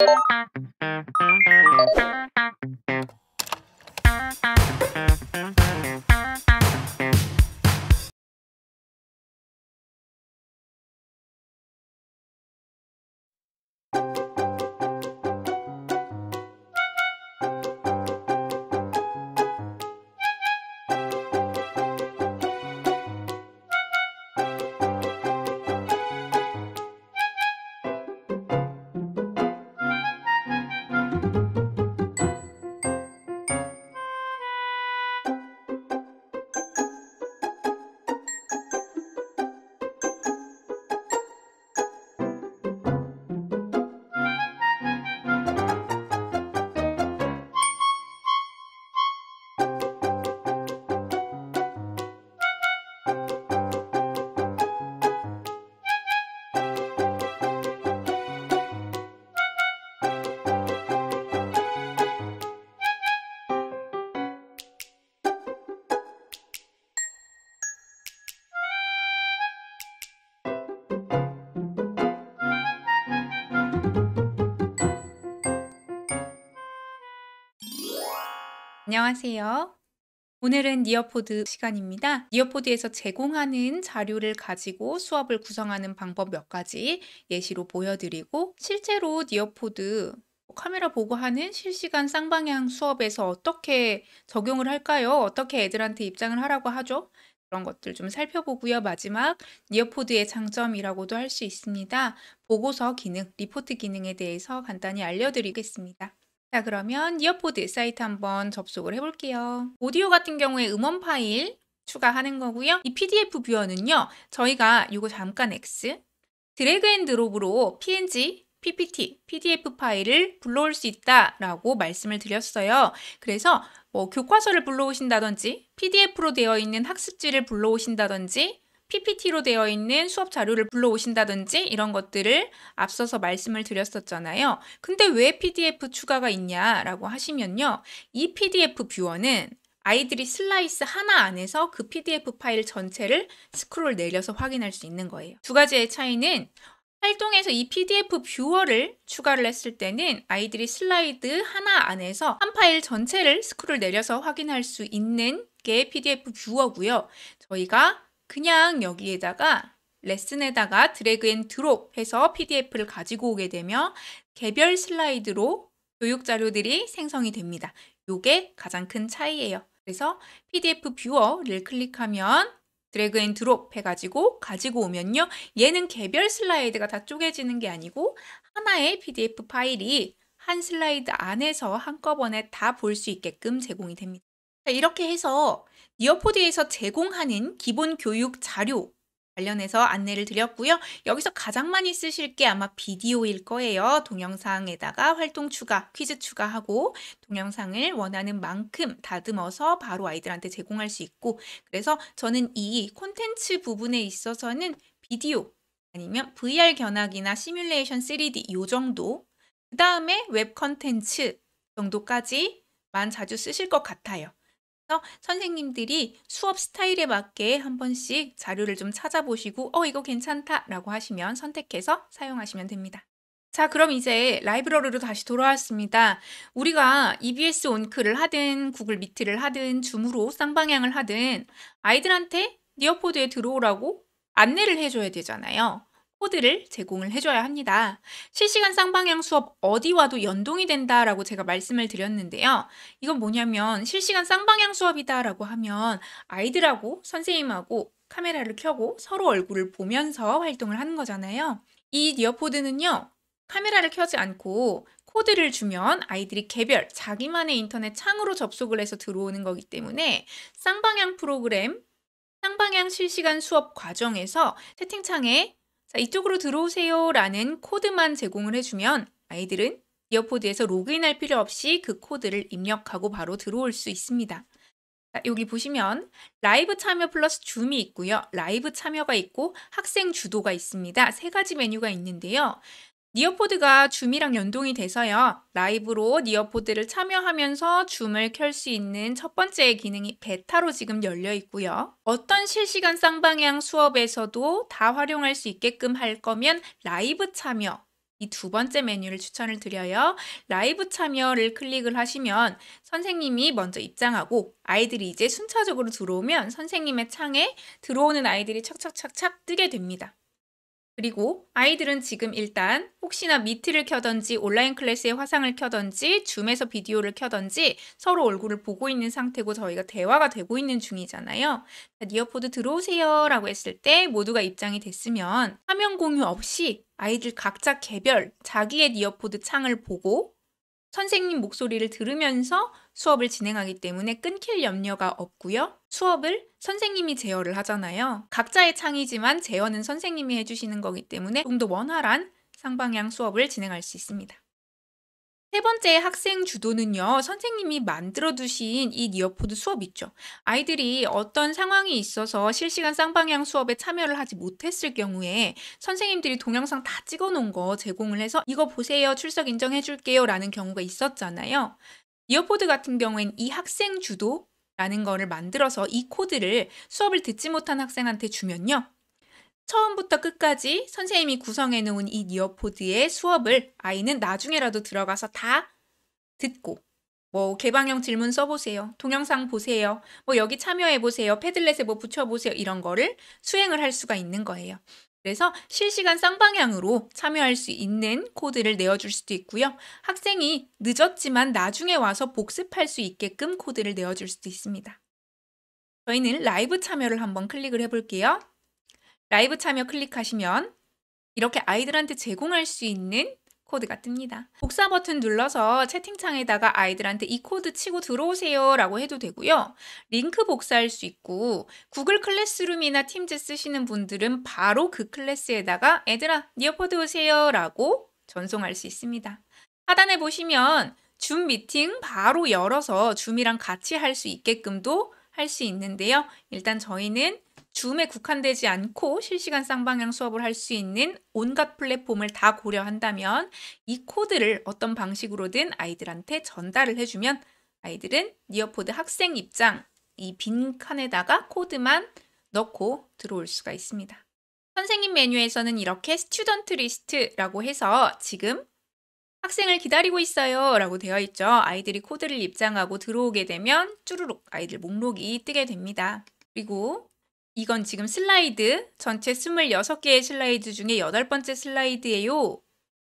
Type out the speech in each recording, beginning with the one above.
Thank ah. you. 안녕하세요. 오늘은 니어포드 시간입니다. 니어포드에서 제공하는 자료를 가지고 수업을 구성하는 방법 몇 가지 예시로 보여드리고 실제로 니어포드 카메라 보고 하는 실시간 쌍방향 수업에서 어떻게 적용을 할까요? 어떻게 애들한테 입장을 하라고 하죠? 그런 것들 좀 살펴보고요. 마지막 니어포드의 장점이라고도 할 수 있습니다. 보고서 기능, 리포트 기능에 대해서 간단히 알려드리겠습니다. 자 그러면 이어포드 사이트 한번 접속을 해볼게요. 오디오 같은 경우에 음원 파일 추가하는 거고요. 이 PDF 뷰어는요. 저희가 이거 잠깐 X 드래그 앤 드롭으로 PNG PPT, PDF 파일을 불러올 수 있다라고 말씀을 드렸어요. 그래서 뭐 교과서를 불러오신다든지 PDF로 되어 있는 학습지를 불러오신다든지 PPT로 되어 있는 수업 자료를 불러오신다든지 이런 것들을 앞서서 말씀을 드렸었잖아요. 근데 왜 PDF 추가가 있냐라고 하시면요. 이 PDF 뷰어는 아이들이 슬라이스 하나 안에서 그 PDF 파일 전체를 스크롤 내려서 확인할 수 있는 거예요. 두 가지의 차이는 활동에서 이 PDF 뷰어를 추가를 했을 때는 아이들이 슬라이드 하나 안에서 한 파일 전체를 스크롤 내려서 확인할 수 있는 게 PDF 뷰어고요. 저희가 그냥 여기에다가 레슨에다가 드래그 앤 드롭 해서 PDF를 가지고 오게 되면 개별 슬라이드로 교육 자료들이 생성이 됩니다. 이게 가장 큰 차이예요. 그래서 PDF 뷰어를 클릭하면 드래그 앤 드롭 해가지고 가지고 오면요. 얘는 개별 슬라이드가 다 쪼개지는 게 아니고 하나의 PDF 파일이 한 슬라이드 안에서 한꺼번에 다 볼 수 있게끔 제공이 됩니다. 이렇게 해서 니어포드에서 제공하는 기본 교육 자료 관련해서 안내를 드렸고요. 여기서 가장 많이 쓰실 게 아마 비디오일 거예요. 동영상에다가 활동 추가, 퀴즈 추가하고 동영상을 원하는 만큼 다듬어서 바로 아이들한테 제공할 수 있고 그래서 저는 이 콘텐츠 부분에 있어서는 비디오 아니면 VR 견학이나 시뮬레이션 3D 요 정도 그 다음에 웹 컨텐츠 정도까지만 자주 쓰실 것 같아요. 선생님들이 수업 스타일에 맞게 한 번씩 자료를 좀 찾아보시고 어 이거 괜찮다라고 하시면 선택해서 사용하시면 됩니다. 자 그럼 이제 라이브러리로 다시 돌아왔습니다. 우리가 EBS 온크를 하든 구글 미트를 하든 줌으로 쌍방향을 하든 아이들한테 니어포드에 들어오라고 안내를 해줘야 되잖아요. 코드를 제공을 해줘야 합니다. 실시간 쌍방향 수업 어디와도 연동이 된다라고 제가 말씀을 드렸는데요. 이건 뭐냐면 실시간 쌍방향 수업이다라고 하면 아이들하고 선생님하고 카메라를 켜고 서로 얼굴을 보면서 활동을 하는 거잖아요. 이 니어포드는요. 카메라를 켜지 않고 코드를 주면 아이들이 개별 자기만의 인터넷 창으로 접속을 해서 들어오는 거기 때문에 쌍방향 프로그램, 쌍방향 실시간 수업 과정에서 채팅창에 자, 이쪽으로 들어오세요 라는 코드만 제공을 해주면 아이들은 이어포드에서 로그인할 필요 없이 그 코드를 입력하고 바로 들어올 수 있습니다. 자, 여기 보시면 라이브 참여 플러스 줌이 있고요. 라이브 참여가 있고 학생 주도가 있습니다. 세 가지 메뉴가 있는데요. 니어포드가 줌이랑 연동이 돼서요. 라이브로 니어포드를 참여하면서 줌을 켤 수 있는 첫 번째 기능이 베타로 지금 열려 있고요. 어떤 실시간 쌍방향 수업에서도 다 활용할 수 있게끔 할 거면 라이브 참여 이 두 번째 메뉴를 추천을 드려요. 라이브 참여를 클릭을 하시면 선생님이 먼저 입장하고 아이들이 이제 순차적으로 들어오면 선생님의 창에 들어오는 아이들이 착착착착 뜨게 됩니다. 그리고 아이들은 지금 일단 혹시나 미트를 켜던지 온라인 클래스의 화상을 켜던지 줌에서 비디오를 켜던지 서로 얼굴을 보고 있는 상태고 저희가 대화가 되고 있는 중이잖아요. 니어포드 들어오세요 라고 했을 때 모두가 입장이 됐으면 화면 공유 없이 아이들 각자 개별 자기의 니어포드 창을 보고 선생님 목소리를 들으면서 수업을 진행하기 때문에 끊길 염려가 없고요. 수업을 선생님이 제어를 하잖아요. 각자의 창이지만 제어는 선생님이 해주시는 거기 때문에 좀 더 원활한 쌍방향 수업을 진행할 수 있습니다. 세 번째 학생 주도는요, 선생님이 만들어 두신 이 니어포드 수업 있죠. 아이들이 어떤 상황이 있어서 실시간 쌍방향 수업에 참여를 하지 못했을 경우에 선생님들이 동영상 다 찍어 놓은 거 제공을 해서 이거 보세요, 출석 인정해 줄게요 라는 경우가 있었잖아요. 니어포드 같은 경우엔 이 학생 주도 라는 거를 만들어서 이 코드를 수업을 듣지 못한 학생한테 주면요. 처음부터 끝까지 선생님이 구성해 놓은 이 니어포드의 수업을 아이는 나중에라도 들어가서 다 듣고 뭐 개방형 질문 써보세요. 동영상 보세요. 뭐 여기 참여해보세요. 패들렛에 뭐 붙여보세요. 이런 거를 수행을 할 수가 있는 거예요. 그래서 실시간 쌍방향으로 참여할 수 있는 코드를 내어줄 수도 있고요. 학생이 늦었지만 나중에 와서 복습할 수 있게끔 코드를 내어줄 수도 있습니다. 저희는 라이브 참여를 한번 클릭을 해볼게요. 라이브 참여 클릭하시면 이렇게 아이들한테 제공할 수 있는 코드가 뜹니다. 복사 버튼 눌러서 채팅창에다가 아이들한테 이 코드 치고 들어오세요 라고 해도 되고요. 링크 복사할 수 있고 구글 클래스룸이나 팀즈 쓰시는 분들은 바로 그 클래스에다가 애들아 니어포드 네 오세요 라고 전송할 수 있습니다. 하단에 보시면 줌 미팅 바로 열어서 줌이랑 같이 할 수 있게끔도 할 수 있는데요. 일단 저희는 줌에 국한되지 않고 실시간 쌍방향 수업을 할 수 있는 온갖 플랫폼을 다 고려한다면 이 코드를 어떤 방식으로든 아이들한테 전달을 해주면 아이들은 니어포드 학생 입장 이빈 칸에다가 코드만 넣고 들어올 수가 있습니다. 선생님 메뉴에서는 이렇게 스튜던트 리스트라고 해서 지금 학생을 기다리고 있어요 라고 되어 있죠. 아이들이 코드를 입장하고 들어오게 되면 쭈르룩 아이들 목록이 뜨게 됩니다. 그리고 이건 지금 슬라이드, 전체 26개의 슬라이드 중에 8 번째 슬라이드예요.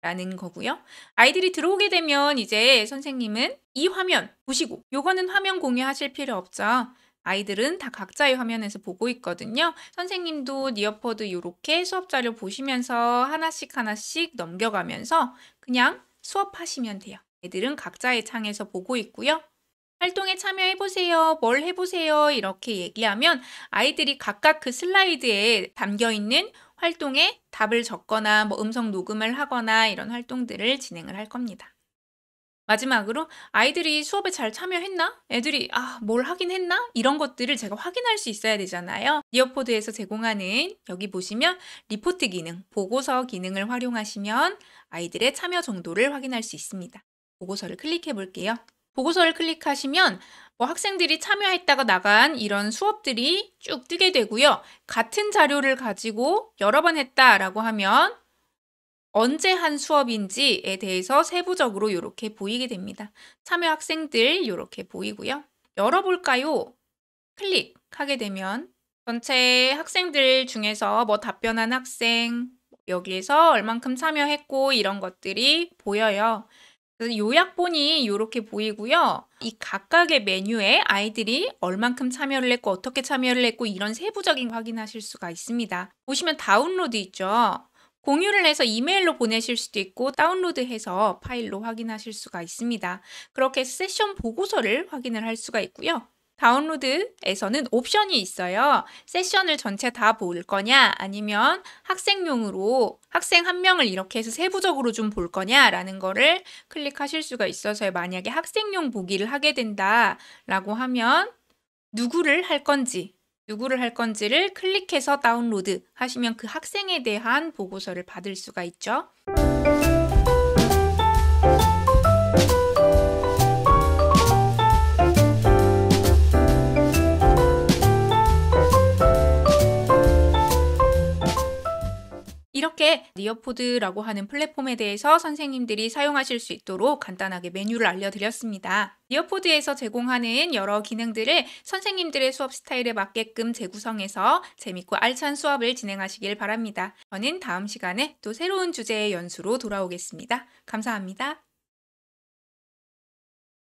라는 거고요. 아이들이 들어오게 되면 이제 선생님은 이 화면 보시고 요거는 화면 공유하실 필요 없죠. 아이들은 다 각자의 화면에서 보고 있거든요. 선생님도 니어퍼드 이렇게 수업 자료 보시면서 하나씩 하나씩 넘겨가면서 그냥 수업하시면 돼요. 애들은 각자의 창에서 보고 있고요. 활동에 참여해보세요. 뭘 해보세요. 이렇게 얘기하면 아이들이 각각 그 슬라이드에 담겨있는 활동에 답을 적거나 뭐 음성 녹음을 하거나 이런 활동들을 진행을 할 겁니다. 마지막으로 아이들이 수업에 잘 참여했나? 애들이 아, 뭘 하긴 했나? 이런 것들을 제가 확인할 수 있어야 되잖아요. 이어포드에서 제공하는 여기 보시면 리포트 기능, 보고서 기능을 활용하시면 아이들의 참여 정도를 확인할 수 있습니다. 보고서를 클릭해 볼게요. 보고서를 클릭하시면 뭐 학생들이 참여했다가 나간 이런 수업들이 쭉 뜨게 되고요. 같은 자료를 가지고 여러 번 했다라고 하면 언제 한 수업인지에 대해서 세부적으로 이렇게 보이게 됩니다. 참여 학생들 이렇게 보이고요. 열어볼까요? 클릭하게 되면 전체 학생들 중에서 뭐 답변한 학생, 여기에서 얼만큼 참여했고 이런 것들이 보여요. 요약본이 이렇게 보이고요. 이 각각의 메뉴에 아이들이 얼만큼 참여를 했고 어떻게 참여를 했고 이런 세부적인 확인하실 수가 있습니다. 보시면 다운로드 있죠. 공유를 해서 이메일로 보내실 수도 있고 다운로드해서 파일로 확인하실 수가 있습니다. 그렇게 세션 보고서를 확인을 할 수가 있고요. 다운로드에서는 옵션이 있어요. 세션을 전체 다 볼 거냐 아니면 학생용으로 학생 한 명을 이렇게 해서 세부적으로 좀 볼 거냐라는 거를 클릭하실 수가 있어서 만약에 학생용 보기를 하게 된다라고 하면 누구를 할 건지 누구를 할 건지를 클릭해서 다운로드 하시면 그 학생에 대한 보고서를 받을 수가 있죠. 이렇게 리어포드라고 하는 플랫폼에 대해서 선생님들이 사용하실 수 있도록 간단하게 메뉴를 알려드렸습니다. 리어포드에서 제공하는 여러 기능들을 선생님들의 수업 스타일에 맞게끔 재구성해서 재밌고 알찬 수업을 진행하시길 바랍니다. 저는 다음 시간에 또 새로운 주제의 연수로 돌아오겠습니다. 감사합니다.